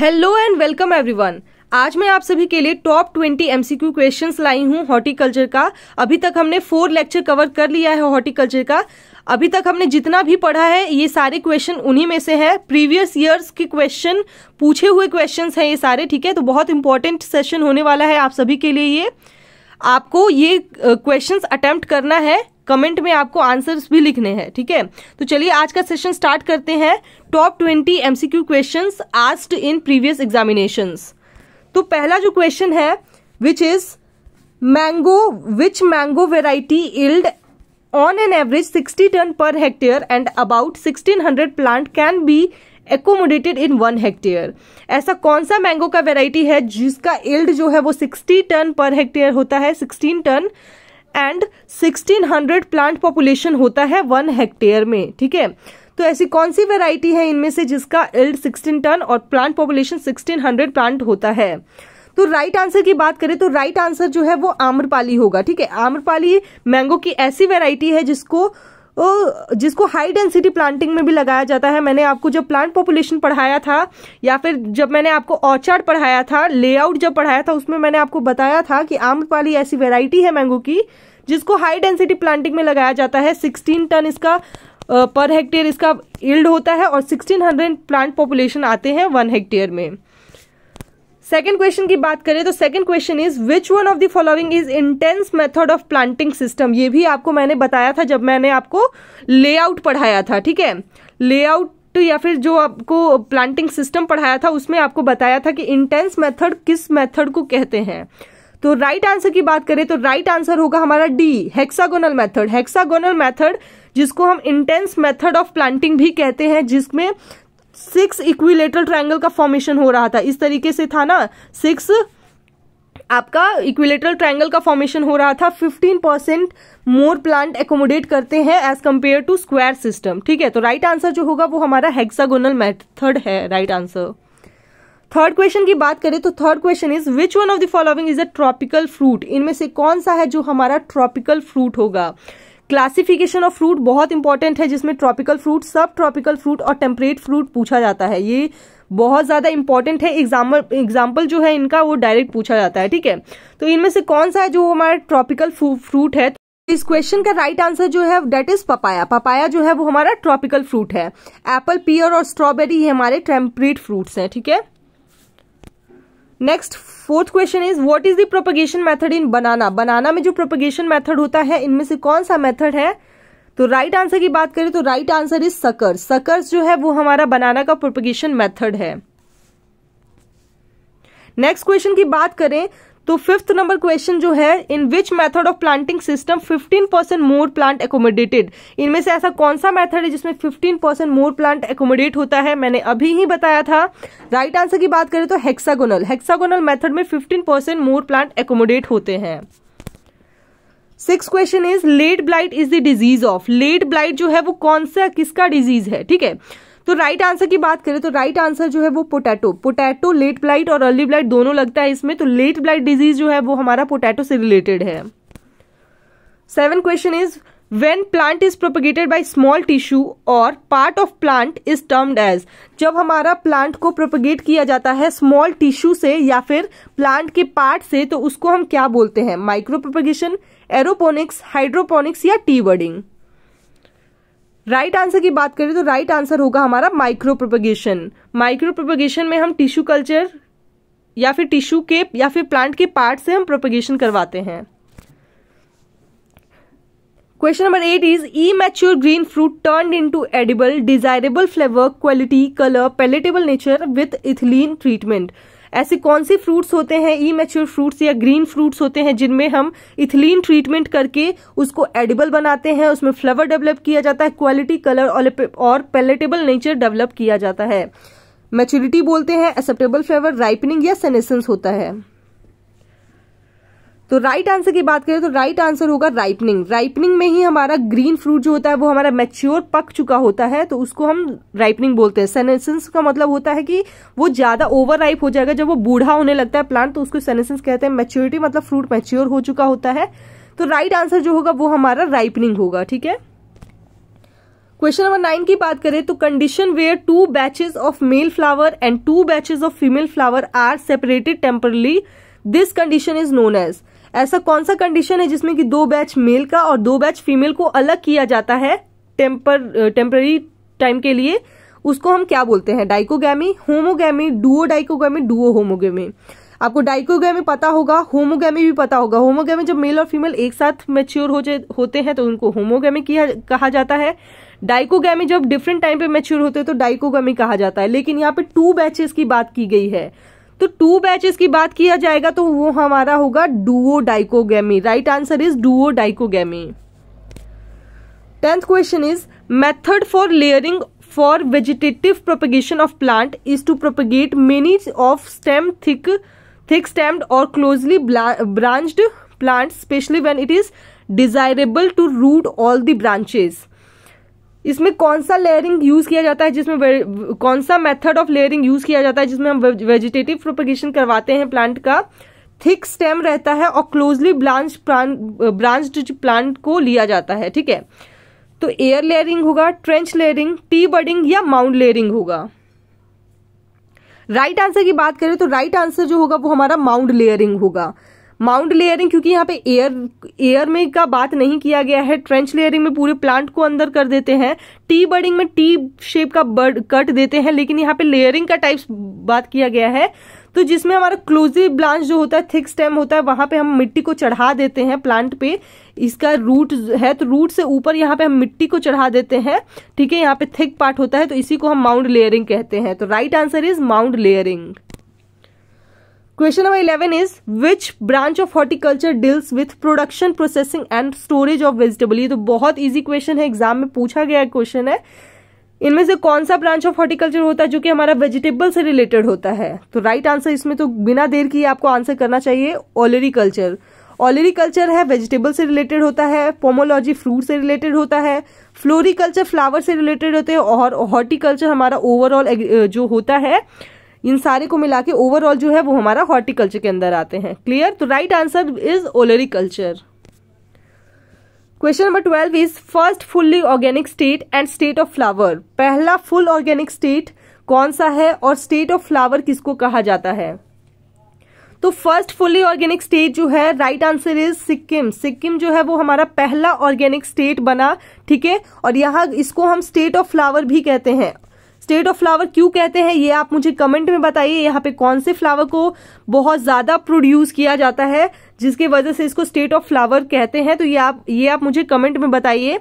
Hello and welcome everyone आज मैं आप सभी के लिए टॉप ट्वेंटी एमसीक्यू क्वेश्चंस लाई हूँ हॉर्टिकल्चर का अभी तक हमने फोर लेक्चर कवर कर लिया है हॉर्टिकल्चर का अभी तक हमने जितना भी पढ़ा है ये सारे क्वेश्चन उन्हीं में से है प्रीवियस ईयर्स के क्वेश्चन पूछे हुए क्वेश्चंस हैं ये सारे ठीक है तो बहुत इंपॉर्टेंट सेशन होने वाला है आप सभी के लिए ये आपको ये क्वेश्चंस अटेम्प्ट करना है कमेंट में आपको आंसर्स भी लिखने हैं ठीक है तो चलिए आज का सेशन स्टार्ट करते हैं top twenty MCQ question asked in previous examinations तो पहला जो क्वेश्चन है which is mango which mango variety yield an average sixty 60 per hectare and about sixteen 1600 plant can be accommodated in one hectare ऐसा कौन सा mango का variety है जिसका एल्ड जो है वो सिक्सटी टन पर हेक्टेयर होता है sixteen ton and sixteen hundred plant population होता है वन हेक्टेयर में ठीक है तो ऐसी कौन सी वेराइटी है इनमें से जिसका एल्ड सिक्सटीन टन और plant population sixteen hundred plant होता है तो राइट आंसर की बात करें तो राइट आंसर जो है वो आम्रपाली होगा ठीक है आम्रपाली मैंगो की ऐसी वेराइटी है जिसको जिसको हाई डेंसिटी प्लांटिंग में भी लगाया जाता है मैंने आपको जब प्लांट पॉपुलेशन पढ़ाया था या फिर जब मैंने आपको ऑर्चर्ड पढ़ाया था लेआउट जब पढ़ाया था उसमें मैंने आपको बताया था कि आम्रपाली ऐसी वेराइटी है मैंगो की जिसको हाई डेंसिटी प्लांटिंग में लगाया जाता है सिक्सटीन टन इसका पर हेक्टेयर इसका इल्ड होता है और हंड्रेड प्लांट पॉपुलेशन आते हैं वन हेक्टेयर में सेकेंड क्वेश्चन की बात करें तो second question is which one of the following is intense method of planting system ये भी आपको मैंने बताया था जब मैंने आपको लेआउट पढ़ाया था ठीक है लेआउट तो या फिर जो आपको प्लांटिंग सिस्टम पढ़ाया था उसमें आपको बताया था कि इंटेंस मेथड किस मेथड को कहते हैं तो राइट right आंसर की बात करें तो राइट right आंसर होगा हमारा D hexagonal method hexagonal method जिसको हम इंटेंस मेथड ऑफ प्लांटिंग भी कहते हैं जिसमें सिक्स इक्विलेटरल ट्रायंगल का फॉर्मेशन हो रहा था इस तरीके से था ना सिक्स आपका इक्विलेटरल ट्रायंगल का फॉर्मेशन हो रहा था 15 परसेंट मोर प्लांट एकोमोडेट करते हैं as compare to square system ठीक है तो राइट right आंसर जो होगा वो हमारा हेक्सागोनल मेथड है राइट आंसर थर्ड क्वेश्चन की बात करें तो third question is which one of the following is a tropical fruit इनमें से कौन सा है जो हमारा ट्रॉपिकल फ्रूट होगा क्लासिफिकेशन ऑफ फ्रूट बहुत इंपॉर्टेंट है जिसमें ट्रॉपिकल फ्रूट सब ट्रॉपिकल फ्रूट और टेम्परेट फ्रूट पूछा जाता है ये बहुत ज़्यादा इंपॉर्टेंट है एग्जाम्पल एग्जाम्पल जो है इनका वो डायरेक्ट पूछा जाता है ठीक है तो इनमें से कौन सा है जो हमारा ट्रॉपिकल फ्रूट है तो इस क्वेश्चन का राइट आंसर जो है डेट इज पपाया पपाया जो है वो हमारा ट्रॉपिकल फ्रूट है एप्पल पियर और स्ट्रॉबेरी हमारे टेम्परेट फ्रूट्स हैं ठीक है थीके? Next fourth question is what is the propagation method in banana banana में जो प्रोपगेशन मेथड होता है इनमें से कौन सा मेथड है तो राइट right आंसर की बात करें तो right answer is sucker sucker जो है वो हमारा बनाना का प्रोपगेशन मेथड है नेक्स्ट क्वेश्चन की बात करें तो फिफ्थ नंबर क्वेश्चन जो है in which method of planting system 15 percent more plant accommodated इनमें से ऐसा कौन सा मेथड है जिसमें 15 परसेंट मोर प्लांट एकोमोडेट होता है मैंने अभी ही बताया था राइट right आंसर की बात करें तो हेक्सागोनल हेक्सागोनल मेथड में 15 परसेंट मोर प्लांट एकोमोडेट होते हैं six question is late blight is the disease of late blight जो है वो कौन सा किसका डिजीज है ठीक है तो राइट आंसर की बात करें तो राइट आंसर जो है वो पोटैटो पोटैटो लेट ब्लाइट और अर्ली ब्लाइट दोनों लगता है इसमें तो लेट ब्लाइट डिजीज जो है वो हमारा पोटैटो से रिलेटेड है seven question is when plant is propagated by small tissue और part of plant is termed as जब हमारा प्लांट को प्रोपोगेट किया जाता है स्मॉल टिश्यू से या फिर प्लांट के पार्ट से तो उसको हम क्या बोलते हैं माइक्रो प्रोपगेशन एरोपोनिक्स हाइड्रोपोनिक्स या T budding right right answer की बात करें तो राइट right आंसर होगा हमारा माइक्रो प्रोपोगेशन माइक्रो प्रोपोगेशन में हम टिश्यू कल्चर या फिर टिश्यू के या फिर प्लांट के पार्ट से हम प्रोपगेशन करवाते हैं question number eight is immature green fruit turn into edible desirable flavour quality colour palatable nature with ethylene treatment ऐसे कौन से फ्रूट्स होते हैं ई मेच्योर फ्रूट्स या ग्रीन फ्रूट्स होते हैं जिनमें हम इथिलीन ट्रीटमेंट करके उसको एडिबल बनाते हैं उसमें फ्लेवर डेवलप किया जाता है क्वालिटी कलर और पैलेटेबल नेचर डेवलप किया जाता है मेच्योरिटी बोलते हैं एक्सेप्टेबल फ्लेवर राइपनिंग या सेनेसेंस होता है तो राइट आंसर की बात करें तो राइट आंसर होगा राइपनिंग राइपनिंग में ही हमारा ग्रीन फ्रूट जो होता है वो हमारा मेच्योर पक चुका होता है तो उसको हम राइपनिंग बोलते हैं सेनेसेंस का मतलब होता है कि वो ज्यादा ओवर राइप हो जाएगा जब वो बूढ़ा होने लगता है प्लांट तो उसको सेनेसेंस कहते हैं मेच्योरिटी मतलब फ्रूट मेच्योर हो चुका होता है तो राइट आंसर जो होगा वो हमारा राइपनिंग होगा ठीक है क्वेश्चन नंबर नाइन की बात करें तो condition where two batches of male flower and two batches of female flower are separated temporally this condition is known as ऐसा कौन सा कंडीशन है जिसमें कि दो बैच मेल का और दो बैच फीमेल को अलग किया जाता है टेम्पर टेम्पररी टाइम के लिए उसको हम क्या बोलते हैं dichogamy homogamy duo dichogamy duo homogamy आपको डाइकोगैमी पता होगा होमोगैमी भी पता होगा होमोगैमी जब मेल और फीमेल एक साथ मेच्योर हो होते हैं तो उनको होमोगैमी किया कहा जाता है डाइकोगैमी जब डिफरेंट टाइम पे मेच्योर होते हैं तो डाइकोगैमी कहा जाता है लेकिन यहाँ पे टू बैचेस की बात की गई है तो टू बैचेस की बात किया जाएगा तो वो हमारा होगा duo dichogamy right answer is duo dichogamy tenth question is method for layering for vegetative propagation of plant is to propagate many of stem thick thick stemmed और closely branched plant specially when it is desirable to root all the branches इसमें कौन सा layering use किया जाता है जिसमें कौन सा मेथड ऑफ लेयरिंग यूज़ किया जाता है जिसमें हम वेजिटेटिव प्रोपगेशन करवाते हैं प्लांट का थिक स्टेम रहता है और क्लोजली ब्रांच ब्रांच प्लांट को लिया जाता है ठीक है तो एयर लेयरिंग होगा ट्रेंच लेयरिंग टी बर्डिंग या माउंट लेयरिंग होगा राइट right आंसर की बात करें तो राइट right आंसर जो होगा वो हमारा माउंट लेयरिंग होगा माउंट लेयरिंग क्योंकि यहाँ पे एयर एयर में का बात नहीं किया गया है ट्रेंच लेयरिंग में पूरे प्लांट को अंदर कर देते हैं टी बर्डिंग में टी शेप का बर्ड कट देते हैं लेकिन यहाँ पे लेयरिंग का टाइप्स बात किया गया है तो जिसमें हमारा क्लोजिव ब्लांच जो होता है थिक स्टेम होता है वहां पे हम मिट्टी को चढ़ा देते हैं प्लांट पे इसका रूट है तो रूट से ऊपर यहाँ पे हम मिट्टी को चढ़ा देते हैं ठीक है यहाँ पे थिक पार्ट होता है तो इसी को हम माउंट लेयरिंग कहते हैं तो right answer is mound layering question number eleven is which branch of horticulture deals with production processing and storage of vegetable ये तो बहुत ईजी क्वेश्चन है एग्जाम में पूछा गया क्वेश्चन है इनमें से कौन सा ब्रांच ऑफ हॉर्टिकल्चर होता है जो कि हमारा वेजिटेबल से रिलेटेड होता है तो राइट right आंसर इसमें तो बिना देर किए आपको आंसर करना चाहिए ऑलरीकल्चर ऑलरीकल्चर है वेजिटेबल से रिलेटेड होता है पोमोलॉजी फ्रूट से रिलेटेड होता है फ्लोरिकल्चर फ्लावर से रिलेटेड होते हैं और हॉर्टिकल्चर हमारा ओवरऑल जो होता है इन सारे को मिला के ओवरऑल जो है वो हमारा हॉर्टिकल्चर के अंदर आते हैं क्लियर तो right answer is olericulture question number twelve is first fully organic state and state of flower पहला फुल ऑर्गेनिक स्टेट कौन सा है और स्टेट ऑफ फ्लावर किसको कहा जाता है तो फर्स्ट फुल्ली ऑर्गेनिक स्टेट जो है right answer is Sikkim Sikkim जो है वो हमारा पहला ऑर्गेनिक स्टेट बना ठीक है और यहाँ इसको हम स्टेट ऑफ फ्लावर भी कहते हैं स्टेट ऑफ फ्लावर क्यों कहते हैं ये आप मुझे कमेंट में बताइए यहाँ पे कौन से फ्लावर को बहुत ज़्यादा प्रोड्यूस किया जाता है जिसकी वजह से इसको स्टेट ऑफ फ्लावर कहते हैं तो ये आप ये आप मुझे कमेंट में बताइए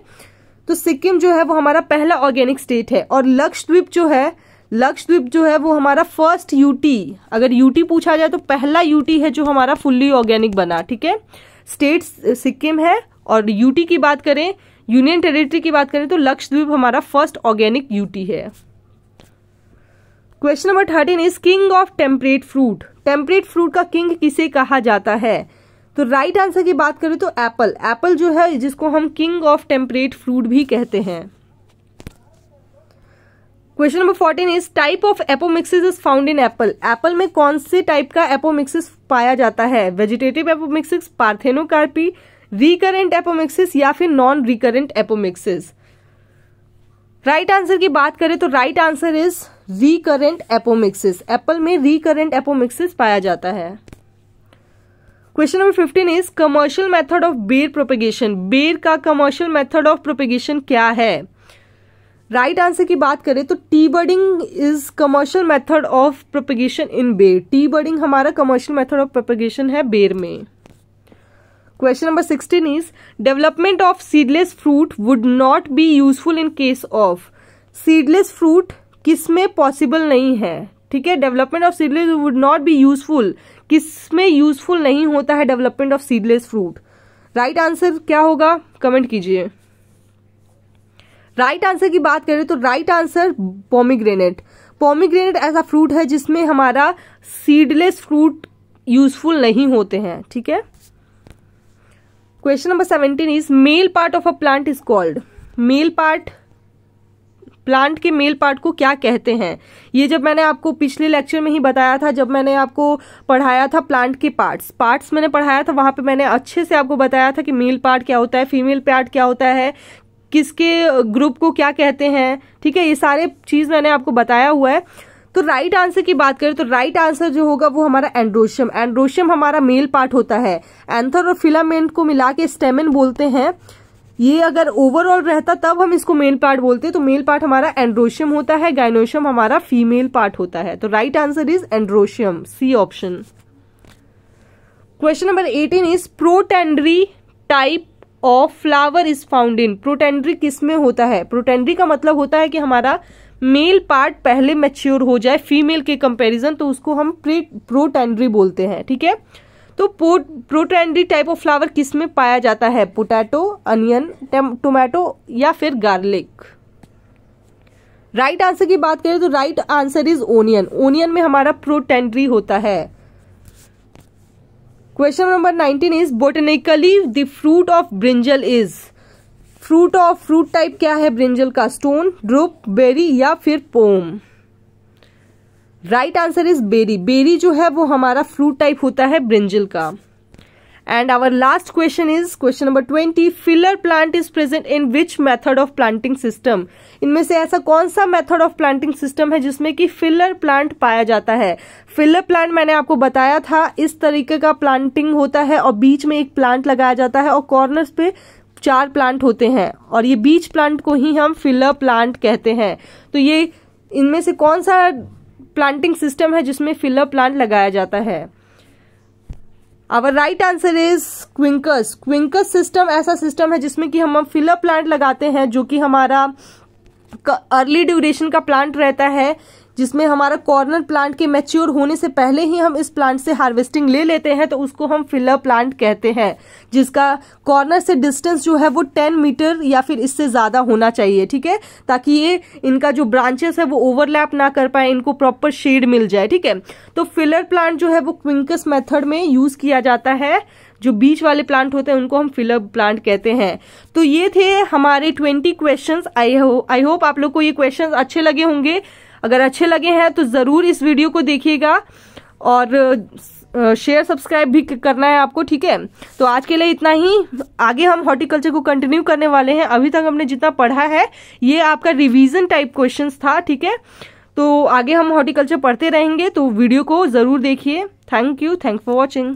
तो सिक्किम जो है वो हमारा पहला ऑर्गेनिक स्टेट है और लक्षद्वीप जो है लक्षद्वीप जो है वो हमारा फर्स्ट यूटी अगर यूटी पूछा जाए तो पहला यूटी है जो हमारा फुल्ली ऑर्गेनिक बना ठीक है स्टेट सिक्किम है और यूटी की बात करें यूनियन टेरिटरी की बात करें तो लक्षद्वीप हमारा फर्स्ट ऑर्गेनिक यूटी है question number thirteen is king of temperate fruit temperate fruit का किंग किसे कहा जाता है तो राइट right आंसर की बात करें तो एप्पल एप्पल जो है जिसको हम किंग ऑफ टेम्परेट फ्रूट भी कहते हैं question number fourteen is type of apomixis is found in apple apple में कौन से टाइप का एपोमिक्सिस पाया जाता है vegetative apomixis parthenocarpy recurrent apomixis या फिर non recurrent apomixis right answer की बात करें तो right answer is recurrent apomixis apple में रिकरेंट एपोमिक्सिस पाया जाता है question number fifteen is commercial method of ber propagation बेर का कमर्शियल मेथड ऑफ प्रोपेगेशन क्या है राइट right आंसर की बात करें तो T budding is commercial method of propagation in ber T बर्डिंग हमारा कमर्शियल मेथड ऑफ प्रोपेगेशन है बेर में question number sixteen is development of seedless fruit would not be useful in case of seedless fruit किस में पॉसिबल नहीं है ठीक है development of seedless would not be useful किस में यूजफुल नहीं होता है development of seedless fruit right answer क्या होगा कमेंट कीजिए राइट आंसर की बात करें तो राइट आंसर पोमीग्रेनेट पोमीग्रेनेट ऐसा फ्रूट है जिसमें हमारा सीडलेस फ्रूट यूजफुल नहीं होते हैं ठीक है question number seventeen is male part of a plant is called male part plant के मेल पार्ट को क्या कहते हैं ये जब मैंने आपको पिछले लेक्चर में ही बताया था जब मैंने आपको पढ़ाया था प्लांट के पार्ट्स पार्ट्स मैंने पढ़ाया था वहाँ पे मैंने अच्छे से आपको बताया था कि मेल पार्ट क्या होता है फीमेल पार्ट क्या होता है किसके ग्रुप को क्या कहते हैं ठीक है ये सारे चीज़ मैंने आपको बताया हुआ है तो राइट आंसर की बात करें तो राइट आंसर जो होगा वो हमारा एंड्रोशियम एंड्रोशियम हमारा मेल पार्ट होता है एंथर और फिलामेंट को मिला के स्टेमिन बोलते हैं ये अगर ओवरऑल रहता तब हम इसको मेल पार्ट बोलते तो मेल पार्ट हमारा एंड्रोशियम होता है गाइनोशियम हमारा फीमेल पार्ट होता है तो right answer is androecium C option question number eighteen is protandry type of flower is found in protandry किस में होता है प्रोटेंड्री का मतलब होता है कि हमारा मेल पार्ट पहले मैच्योर हो जाए फीमेल के कंपैरिजन तो उसको हम प्रोटेंड्री बोलते हैं ठीक है थीके? तो प्रोटैंडी टाइप ऑफ फ्लावर किस में पाया जाता है पोटैटो अनियन टोमेटो या फिर गार्लिक राइट आंसर की बात करें तो right answer is onion onion में हमारा प्रोटेंड्री होता है question number nineteen is botanically the fruit of brinjal is fruit of fruit type क्या है ब्रिंजल का स्टोन ड्रुप बेरी या फिर pome right answer is berry berry जो है वो हमारा फ्रूट टाइप होता है ब्रिंजल का and our last question is question number twenty filler plant is present in which method of planting system इनमें से ऐसा कौन सा मेथड ऑफ प्लांटिंग सिस्टम है जिसमें कि फिलर प्लांट पाया जाता है फिलर प्लांट मैंने आपको बताया था इस तरीके का प्लांटिंग होता है और बीच में एक प्लांट लगाया जाता है और कॉर्नर्स पे चार प्लांट होते हैं और ये बीच प्लांट को ही हम फिलर प्लांट कहते हैं तो ये इनमें से कौन सा प्लांटिंग सिस्टम है जिसमें फिलर प्लांट लगाया जाता है our right answer is quincunx quincunx system ऐसा सिस्टम है जिसमें कि हम फिलर प्लांट लगाते हैं जो कि हमारा अर्ली ड्यूरेशन का प्लांट रहता है जिसमें हमारा कॉर्नर प्लांट के मैच्योर होने से पहले ही हम इस प्लांट से हार्वेस्टिंग ले लेते हैं तो उसको हम फिलर प्लांट कहते हैं जिसका कॉर्नर से डिस्टेंस जो है वो टेन मीटर या फिर इससे ज़्यादा होना चाहिए ठीक है ताकि ये इनका जो ब्रांचेस है वो ओवरलैप ना कर पाए इनको प्रॉपर शेड मिल जाए ठीक है तो फिलर प्लांट जो है वो क्विंकस मेथड में यूज़ किया जाता है जो बीच वाले प्लांट होते हैं उनको हम फिलअप प्लांट कहते हैं तो ये थे हमारे ट्वेंटी क्वेश्चन आई हो आई होप आप लोग को ये क्वेश्चन अच्छे लगे होंगे अगर अच्छे लगे हैं तो ज़रूर इस वीडियो को देखिएगा और शेयर सब्सक्राइब भी करना है आपको ठीक है तो आज के लिए इतना ही आगे हम हॉर्टिकल्चर को कंटिन्यू करने वाले हैं अभी तक हमने जितना पढ़ा है ये आपका रिवीजन टाइप क्वेश्चंस था ठीक है तो आगे हम हॉर्टिकल्चर पढ़ते रहेंगे तो वीडियो को ज़रूर देखिए thank you thank for watching